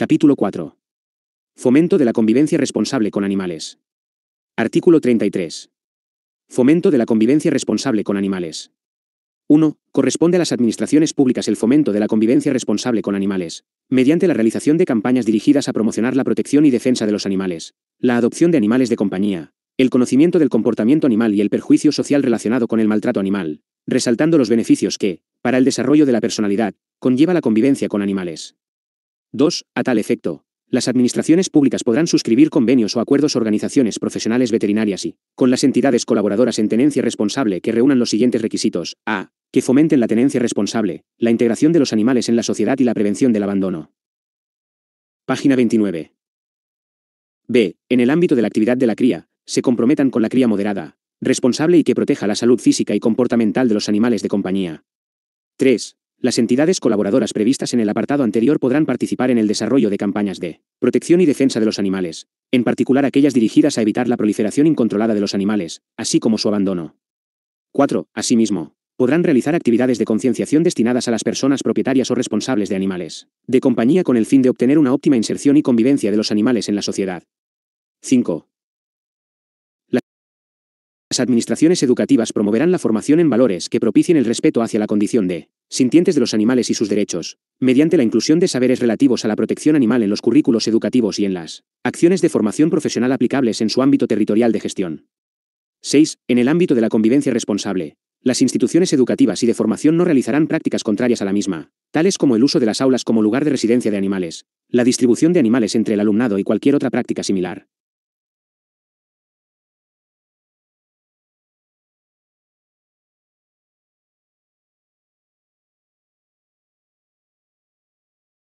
Capítulo 4. Fomento de la convivencia responsable con animales. Artículo 33. Fomento de la convivencia responsable con animales. 1. Corresponde a las administraciones públicas el fomento de la convivencia responsable con animales, mediante la realización de campañas dirigidas a promocionar la protección y defensa de los animales, la adopción de animales de compañía, el conocimiento del comportamiento animal y el perjuicio social relacionado con el maltrato animal, resaltando los beneficios que, para el desarrollo de la personalidad, conlleva la convivencia con animales. 2. A tal efecto, las administraciones públicas podrán suscribir convenios o acuerdos organizaciones profesionales veterinarias y, con las entidades colaboradoras en tenencia responsable que reúnan los siguientes requisitos, a. que fomenten la tenencia responsable, la integración de los animales en la sociedad y la prevención del abandono. Página 29. b. En el ámbito de la actividad de la cría, se comprometan con la cría moderada, responsable y que proteja la salud física y comportamental de los animales de compañía. 3. Las entidades colaboradoras previstas en el apartado anterior podrán participar en el desarrollo de campañas de protección y defensa de los animales, en particular aquellas dirigidas a evitar la proliferación incontrolada de los animales, así como su abandono. 4. Asimismo, podrán realizar actividades de concienciación destinadas a las personas propietarias o responsables de animales, de compañía con el fin de obtener una óptima inserción y convivencia de los animales en la sociedad. 5. Las administraciones educativas promoverán la formación en valores que propicien el respeto hacia la condición de sintientes de los animales y sus derechos, mediante la inclusión de saberes relativos a la protección animal en los currículos educativos y en las acciones de formación profesional aplicables en su ámbito territorial de gestión. 6. En el ámbito de la convivencia responsable, las instituciones educativas y de formación no realizarán prácticas contrarias a la misma, tales como el uso de las aulas como lugar de residencia de animales, la distribución de animales entre el alumnado y cualquier otra práctica similar.